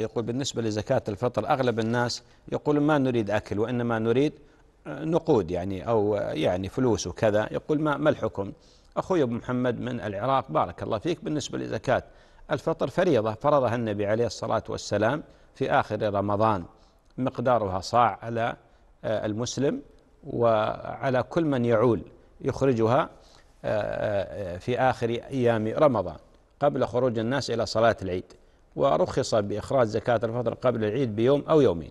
يقول بالنسبة لزكاة الفطر أغلب الناس يقول ما نريد أكل وإنما نريد آه، نقود يعني أو آه، يعني فلوس وكذا يقول ما, ما الحكم أخوي أبو محمد من العراق بارك الله فيك بالنسبة لزكاة الفطر فريضة فرضها النبي عليه الصلاة والسلام في آخر رمضان مقدارها صاع على آه، المسلم وعلى كل من يعول يخرجها في آخر أيام رمضان قبل خروج الناس إلى صلاة العيد ورخص بإخراج زكاة الفطر قبل العيد بيوم أو يومين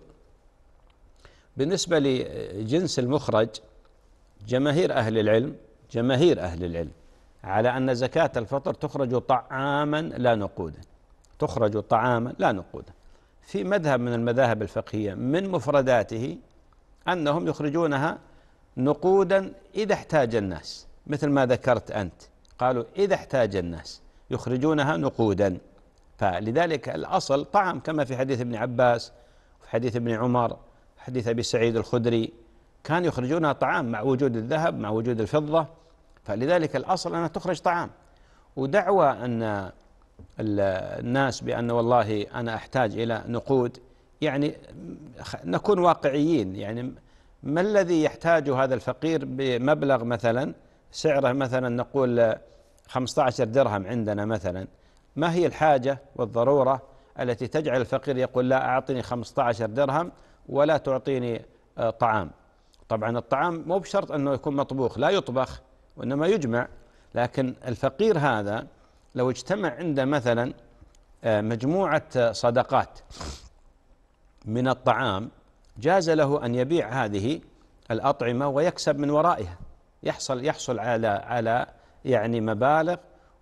بالنسبة لجنس المخرج جماهير أهل العلم جماهير أهل العلم على أن زكاة الفطر تخرج طعاما لا نقودا تخرج طعاما لا نقودا في مذهب من المذاهب الفقهية من مفرداته أنهم يخرجونها نقودا إذا احتاج الناس مثل ما ذكرت أنت قالوا إذا احتاج الناس يخرجونها نقودا فلذلك الأصل طعم كما في حديث ابن عباس وفي حديث ابن عمر حديث أبي سعيد الخدري كان يخرجونها طعام مع وجود الذهب مع وجود الفضة فلذلك الأصل أنها تخرج طعام ودعوى أن الناس بأن والله أنا أحتاج إلى نقود يعني نكون واقعيين يعني ما الذي يحتاج هذا الفقير بمبلغ مثلا سعره مثلا نقول 15 درهم عندنا مثلا ما هي الحاجة والضرورة التي تجعل الفقير يقول لا أعطني 15 درهم ولا تعطيني آه، طعام طبعا الطعام مو بشرط أنه يكون مطبوخ لا يطبخ وإنما يجمع لكن الفقير هذا لو اجتمع عنده مثلا آه، مجموعة آه، صدقات من الطعام جاز له أن يبيع هذه الأطعمة ويكسب من ورائها يحصل يحصل على على يعني مبالغ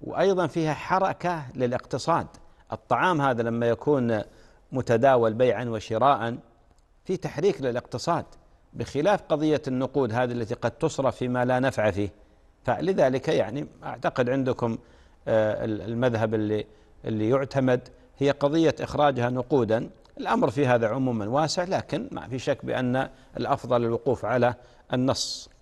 وايضا فيها حركه للاقتصاد الطعام هذا لما يكون متداول بيعا وشراء في تحريك للاقتصاد بخلاف قضيه النقود هذه التي قد تصرف فيما لا نفع فيه فلذلك يعني اعتقد عندكم آه، المذهب اللي اللي يعتمد هي قضيه اخراجها نقودا الامر في هذا عموما واسع لكن ما في شك بان الافضل الوقوف على النص